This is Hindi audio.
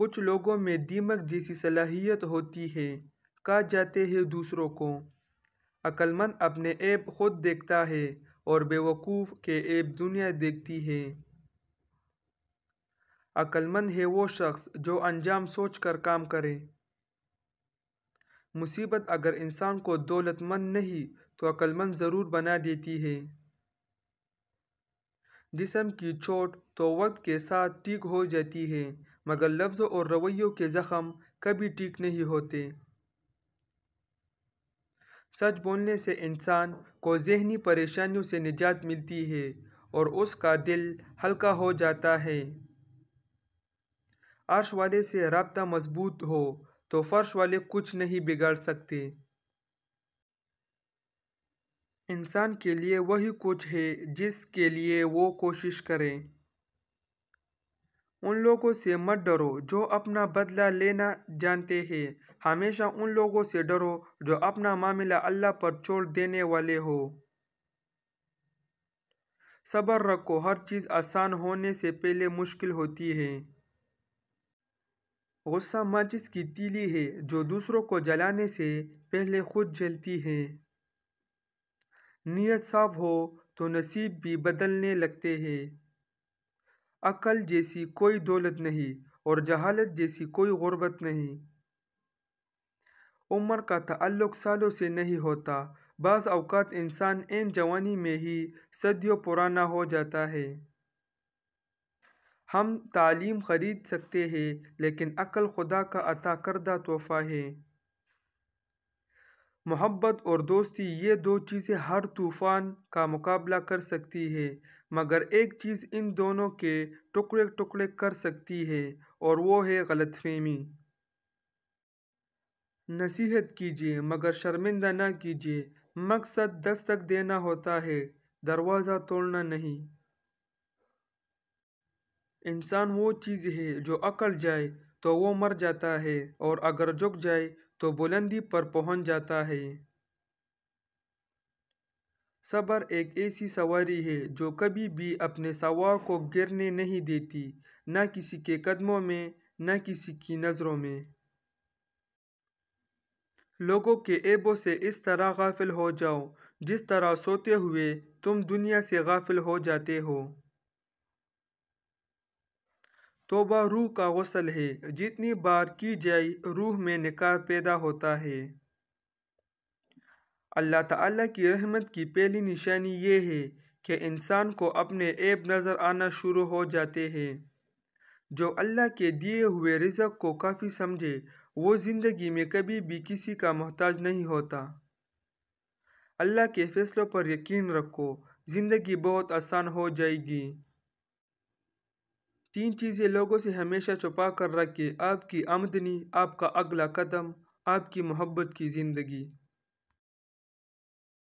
कुछ लोगों में दीमक जैसी सलाहियत होती है कहा जाते हैं दूसरों को अक्लमंद अपने ऐप खुद देखता है और बेवकूफ़ के ऐप दुनिया देखती है अक्लमंद है वो शख्स जो अंजाम सोच कर काम करे मुसीबत अगर इंसान को दौलतमंद नहीं तो अक्लमंद ज़रूर बना देती है जिसम की चोट तो वक्त के साथ ठीक हो जाती है मगर लफ्ज़ों और रवैयों के ज़ख़म कभी ठीक नहीं होते सच बोलने से इंसान को जहनी परेशानियों से निजात मिलती है और उसका दिल हल्का हो जाता है आर्श वाले से रबता मजबूत हो तो फर्श वाले कुछ नहीं बिगाड़ सकते इंसान के लिए वही कुछ है जिसके लिए वो कोशिश करें उन लोगों से मत डरो जो अपना बदला लेना जानते हैं हमेशा उन लोगों से डरो जो अपना मामला अल्लाह पर छोड़ देने वाले हो सब्र रखो हर चीज़ आसान होने से पहले मुश्किल होती है गुस्सा माचिस की तीली है जो दूसरों को जलाने से पहले खुद जलती है नीयत साफ हो तो नसीब भी बदलने लगते हैं अकल जैसी कोई दौलत नहीं और जहालत जैसी कोई गुरबत नहीं उम्र का तल्लुक सालों से नहीं होता बाज़ अवकात इंसान इन जवानी में ही सदियों पुराना हो जाता है हम तालीम ख़रीद सकते हैं लेकिन अकल खुदा का अता करदा तोहफ़ा है मोहब्बत और दोस्ती ये दो चीज़ें हर तूफ़ान का मुकाबला कर सकती है मगर एक चीज़ इन दोनों के टुकड़े टुकड़े कर सकती है और वो है गलतफहमी नसीहत कीजिए मगर शर्मिंदा ना कीजिए मकसद दस्तक देना होता है दरवाज़ा तोड़ना नहीं इंसान वो चीज़ है जो अकड़ जाए तो वो मर जाता है और अगर झुक जाए तो बुलंदी पर पहुंच जाता है सबर एक ऐसी सवारी है जो कभी भी अपने सवार को गिरने नहीं देती न किसी के कदमों में न किसी की नज़रों में लोगों के ऐबों से इस तरह गाफिल हो जाओ जिस तरह सोते हुए तुम दुनिया से गाफिल हो जाते हो तोबा रूह का गसल है जितनी बार की जाए रूह में निकार पैदा होता है अल्लाह ताला की रहमत की पहली निशानी ये है कि इंसान को अपने ऐब नज़र आना शुरू हो जाते हैं जो अल्लाह के दिए हुए रिजक को काफ़ी समझे वो ज़िंदगी में कभी भी किसी का मोहताज नहीं होता अल्लाह के फैसलों पर यकीन रखो ज़िंदगी बहुत आसान हो जाएगी तीन चीज़ें लोगों से हमेशा छुपा कर रखें आपकी आमदनी आपका अगला कदम आपकी मोहब्बत की ज़िंदगी